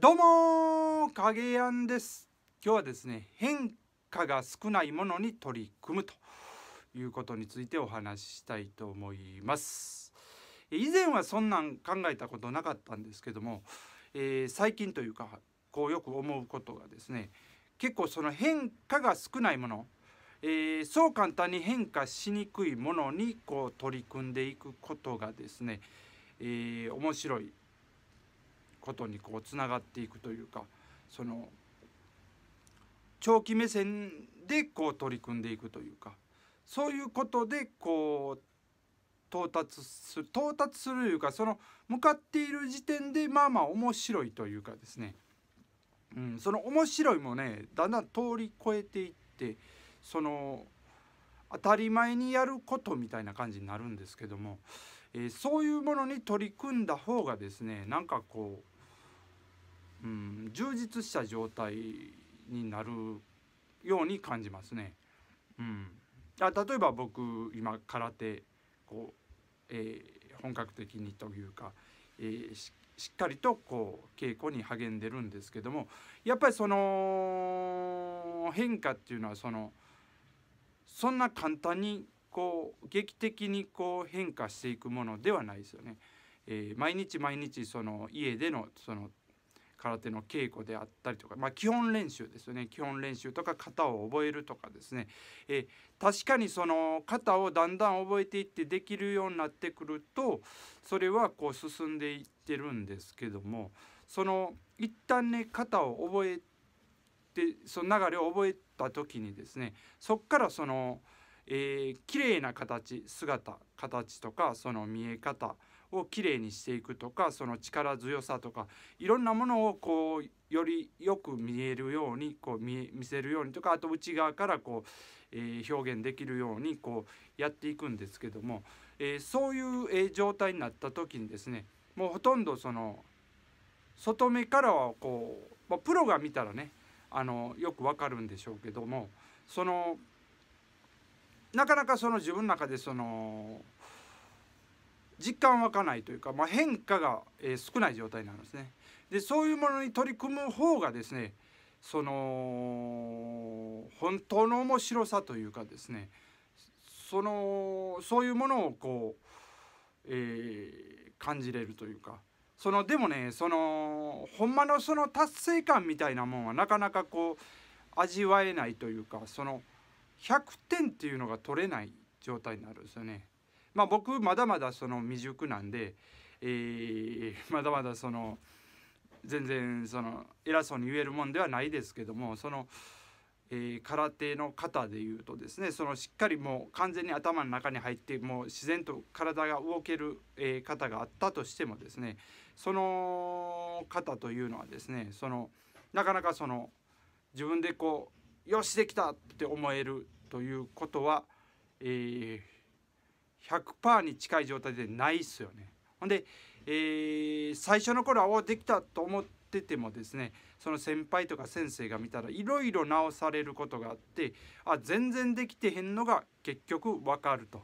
どうも影やんです今日はですね変化が少ないものに取り組むということについてお話ししたいと思います以前はそんなん考えたことなかったんですけども、えー、最近というかこうよく思うことがですね結構その変化が少ないもの、えー、そう簡単に変化しにくいものにこう取り組んでいくことがですね、えー、面白いことにこうつながっていくというかその長期目線でこう取り組んでいくというかそういうことでこう到達する到達するというかその向かっている時点でまあまあ面白いというかですね、うん、その面白いもねだんだん通り越えていってその当たり前にやることみたいな感じになるんですけども、えー、そういうものに取り組んだ方がですねなんかこううん、充実した状態になるように感じますね。うん、あ例えば僕今空手こう、えー、本格的にというか、えー、しっかりとこう稽古に励んでるんですけどもやっぱりその変化っていうのはそのそんな簡単にこう劇的にこう変化していくものではないですよね。えー、毎日毎日その家でのその空手の稽古であったりとか、まあ、基本練習ですよね基本練習とか型を覚えるとかですね、え確かにその型をだんだん覚えていってできるようになってくるとそれはこう進んでいってるんですけどもその一旦ね型を覚えてその流れを覚えた時にですねそっからその、えー、綺麗な形姿形とかその見え方をきれいにしていくとかその力強さとかいろんなものをこうよりよく見えるようにこう見せるようにとかあと内側からこう、えー、表現できるようにこうやっていくんですけども、えー、そういう、え状態になった時にですねもうほとんどその外目からはこう、まあ、プロが見たらねあのよくわかるんでしょうけどもそのなかなかその自分の中でその実感湧かないというか、まあ、変化が、少ない状態なんですね。でそういうものに取り組む方がですねその本当の面白さというかですねそのそういうものをこう、えー、感じれるというかそのでもねそのほんまのその達成感みたいなもんはなかなかこう味わえないというかその100点っていうのが取れない状態になるんですよね。まあ、僕まだまだその未熟なんで、えー、まだまだその全然その偉そうに言えるもんではないですけどもその、えー、空手の方でいうとですねそのしっかりもう完全に頭の中に入ってもう自然と体が動ける、え方があったとしてもですねその方というのはですねそのなかなかその自分でこうよしできたって思えるということは、えー、100%に近い状態でないっすよね。ほんで、えー、最初の頃はおできたと思っててもですねその先輩とか先生が見たらいろいろ直されることがあってあ全然できてへんのが結局分かると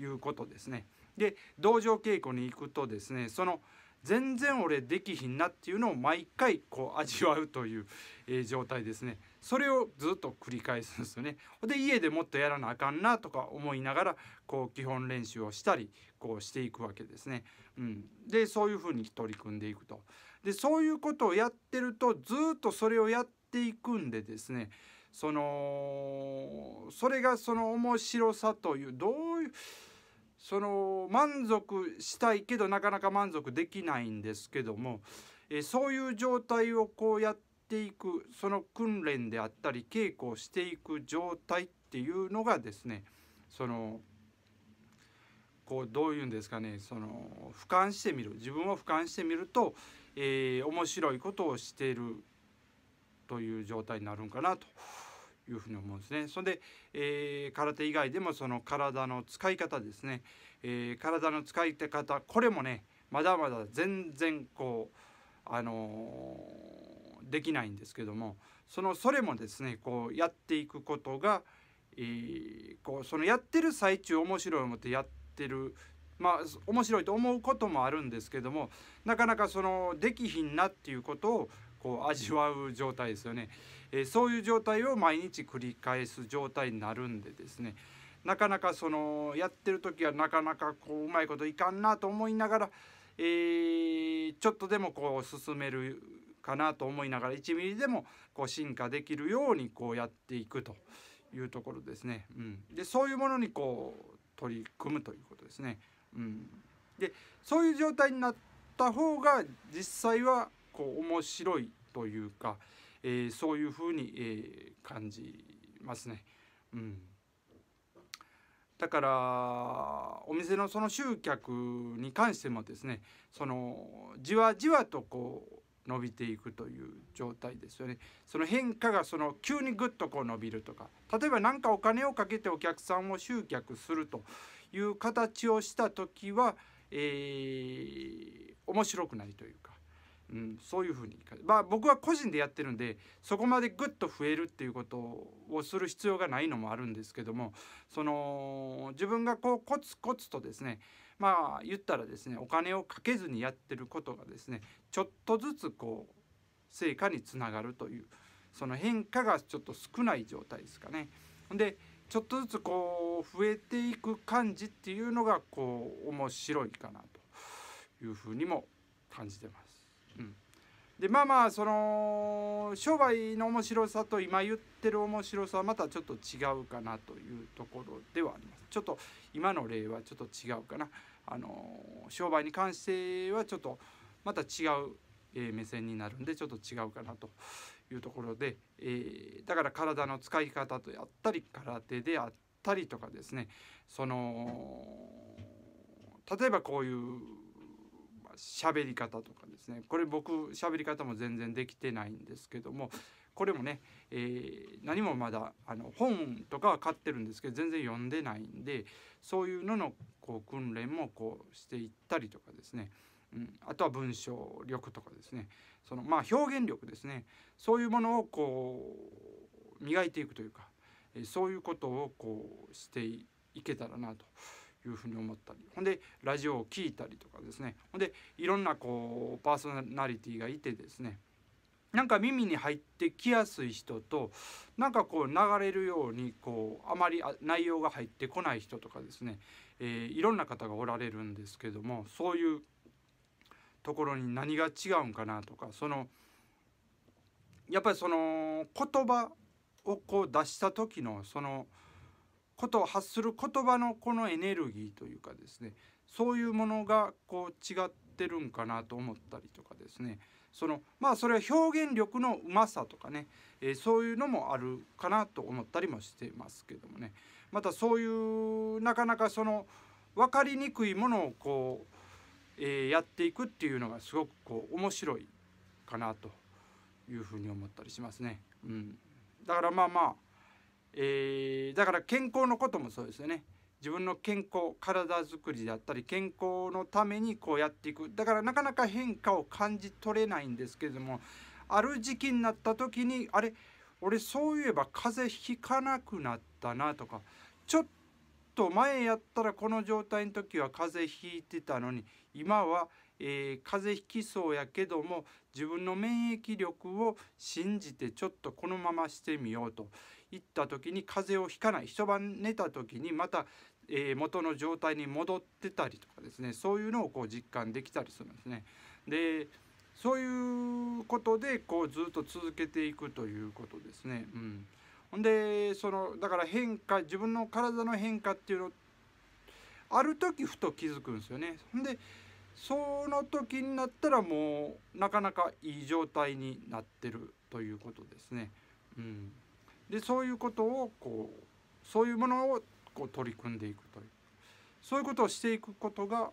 いうことですね。で同情稽古に行くとですねその全然俺できひんなっていうのを毎回こう味わうという、えー、状態ですね。それをずっと繰り返すんですよね。で家でもっとやらなあかんなとか思いながらこう基本練習をしたりこうしていくわけですね。うん、でそういうふうに取り組んでいくと。でそういうことをやってるとずっとそれをやっていくんでですねそのそれがその面白さというどういう。その満足したいけどなかなか満足できないんですけども、えそういう状態をこうやってていくその訓練であったり稽古をしていく状態っていうのがですねそのこうどういうんですかねその俯瞰してみる自分を俯瞰してみると、えー、面白いことをしているという状態になるんかなというふうに思うんですね。それで、えー、空手以外でもその体の使い方ですね、えー、体の使い方これもねまだまだ全然こうあのーできないんですけどもそのそれもですねこうやっていくことが、えー、こうそのやってる最中面白い思ってやってるまあ面白いと思うこともあるんですけどもなかなかそのできひんなっていうことをこう味わう状態ですよね、えー、そういう状態を毎日繰り返す状態になるんでですねなかなかそのやってる時はなかなかこううまいこといかんなと思いながら、えー、ちょっとでもこう進めるかなと思いながら1ミリでもこう進化できるようにこうやっていくというところですね。うん、でそういうものにこう取り組むということですね。うん、でそういう状態になった方が実際はこう面白いというか、えー、そういうふうに、えー、感じますね。うんだからお店のその集客に関してもですねそのじわじわとこう伸びていくという状態ですよねその変化がその急にぐっとこう伸びるとか例えば何かお金をかけてお客さんを集客するという形をした時は、えー、面白くないというかうん、そういうふうに、まあ、僕は個人でやってるんでそこまでぐっと増えるっていうことをする必要がないのもあるんですけどもその自分がこうコツコツとですねまあ言ったらですねお金をかけずにやってることがですねちょっとずつこう成果につながるというその変化がちょっと少ない状態ですかね。でちょっとずつこう増えていく感じっていうのがこう面白いかなというふうにも感じてます。でまあまあその商売の面白さと今言ってる面白さはまたちょっと違うかなというところではありますちょっと今の例はちょっと違うかなあの商売に関してはちょっとまた違う、え目線になるんでちょっと違うかなというところで、えだから体の使い方とやったり空手であったりとかですねその例えばこういう喋り方とかですねこれ僕喋り方も全然できてないんですけどもこれもね、えー、何もまだあの本とかは買ってるんですけど全然読んでないんでそういうののこう訓練もこうしていったりとかですね、うん、あとは文章力とかですねそのまあ表現力ですねそういうものをこう磨いていくというか、えそういうことをこうしていけたらなと。いうふうに思ったりほんでラジオを聴いたりとかですねほんでいろんなこうパーソナリティがいてですねなんか耳に入ってきやすい人となんかこう流れるようにこうあまり内容が入ってこない人とかですね、えー、いろんな方がおられるんですけどもそういうところに何が違うんかなとかそのやっぱりその言葉をこう出した時のそのことを発する言葉のこのエネルギーというかですねそういうものがこう違ってるんかなと思ったりとかですねそのまあそれは表現力のうまさとかね、えー、そういうのもあるかなと思ったりもしてますけどもねまたそういうなかなかその分かりにくいものをこう、えー、やっていくっていうのがすごくこう面白いかなというふうに思ったりしますね。うん、だからまあまあえー、だから健康のこともそうですよね自分の健康体づくりであったり健康のためにこうやっていくだからなかなか変化を感じ取れないんですけどもある時期になった時にあれ俺そういえば風邪ひかなくなったなとかちょっと前やったらこの状態の時は風邪ひいてたのに今は、えー、風邪ひきそうやけども自分の免疫力を信じてちょっとこのまましてみようと。行った時に風邪をひかない一晩寝た時にまた、えー、元の状態に戻ってたりとかですねそういうのをこう実感できたりするんですね。でそういうことでこうずっと続けていくということですね。うん、ほんでそのだから変化自分の体の変化っていうのある時ふと気づくんですよね。ほんでその時になったらもうなかなかいい状態になってるということですね。うんでそういうことをこうそういうものをこう取り組んでいくというそういうことをしていくことが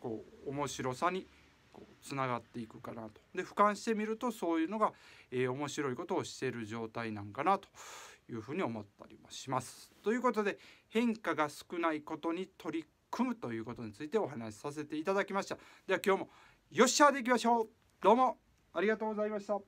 こう面白さにこうつながっていくかなとで俯瞰してみるとそういうのが、えー、面白いことをしている状態なんかなというふうに思ったりもします。ということで変化が少ないことに取り組むということについてお話しさせていただきました。では今日もよっしゃでいきましょうどうもありがとうございました。